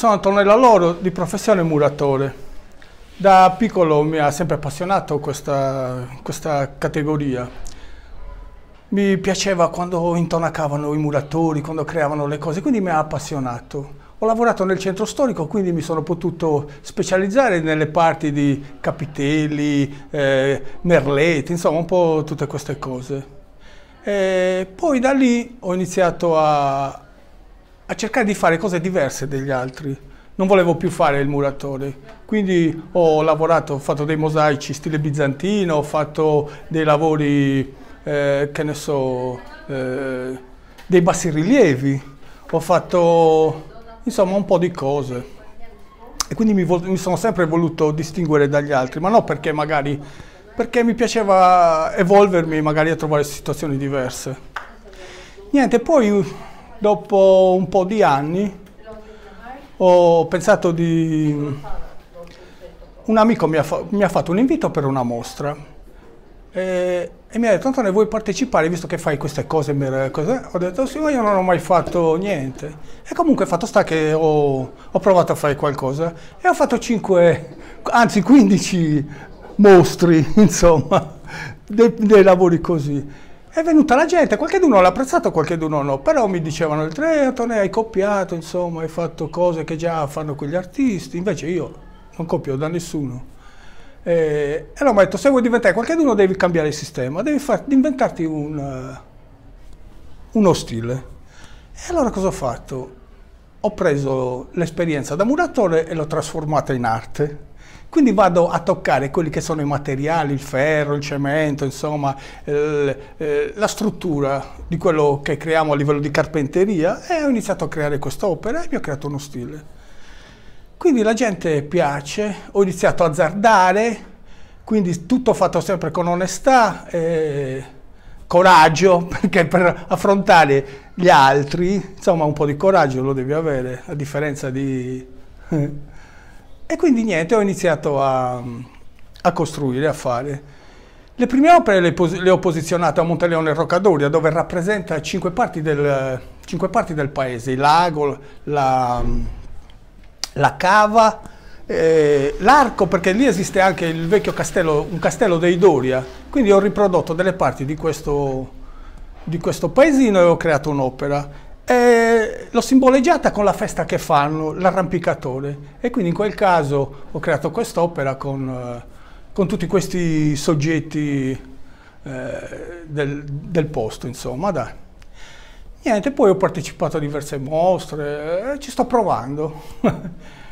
Sono Antonella Loro, di professione muratore. Da piccolo mi ha sempre appassionato questa, questa categoria. Mi piaceva quando intonacavano i muratori, quando creavano le cose, quindi mi ha appassionato. Ho lavorato nel centro storico, quindi mi sono potuto specializzare nelle parti di capitelli, eh, merletti, insomma un po' tutte queste cose. E poi da lì ho iniziato a, a cercare di fare cose diverse dagli altri. Non volevo più fare il muratore, quindi ho lavorato, ho fatto dei mosaici stile bizantino, ho fatto dei lavori, eh, che ne so, eh, dei bassirilievi, ho fatto insomma un po' di cose. E quindi mi, mi sono sempre voluto distinguere dagli altri, ma non perché magari perché mi piaceva evolvermi magari a trovare situazioni diverse. Niente, poi dopo un po' di anni ho pensato di... Un amico mi ha, fa... mi ha fatto un invito per una mostra e... e, mi ha detto Antonio vuoi partecipare visto che fai queste cose? Ho detto sì ma io non ho mai fatto niente e comunque fatto sta che ho, ho provato a fare qualcosa e ho fatto 5, anzi 15 mostri insomma dei, dei lavori così è venuta la gente, qualcuno l'ha apprezzato, qualcuno no, però mi dicevano il Treatone hai copiato, insomma, hai fatto cose che già fanno quegli artisti, invece io non copio da nessuno. E, e allora mi ha detto, se vuoi diventare qualcuno devi cambiare il sistema, devi far, inventarti un, uh, uno stile. E allora cosa ho fatto? Ho preso l'esperienza da muratore e l'ho trasformata in arte quindi vado a toccare quelli che sono i materiali, il ferro, il cemento, insomma, eh, eh, la struttura di quello che creiamo a livello di carpenteria e ho iniziato a creare quest'opera e mi ho creato uno stile. Quindi la gente piace, ho iniziato a azzardare, quindi tutto fatto sempre con onestà, e coraggio, perché per affrontare gli altri, insomma un po' di coraggio lo devi avere, a differenza di... Eh, e quindi niente, ho iniziato a, a costruire, a fare. Le prime opere le, le ho posizionate a Monteleone e Roccadori, dove rappresenta cinque parti del, cinque parti del paese, il lago, la, la cava, eh, l'arco, perché lì esiste anche il vecchio castello, un castello dei Doria, quindi ho riprodotto delle parti di questo, di questo paesino e ho creato un'opera. E l'ho simboleggiata con la festa che fanno, l'arrampicatore. E quindi in quel caso ho creato quest'opera con, eh, con, tutti questi soggetti eh, del, del, posto, insomma, dai. Niente, poi ho partecipato a diverse mostre, eh, ci sto provando.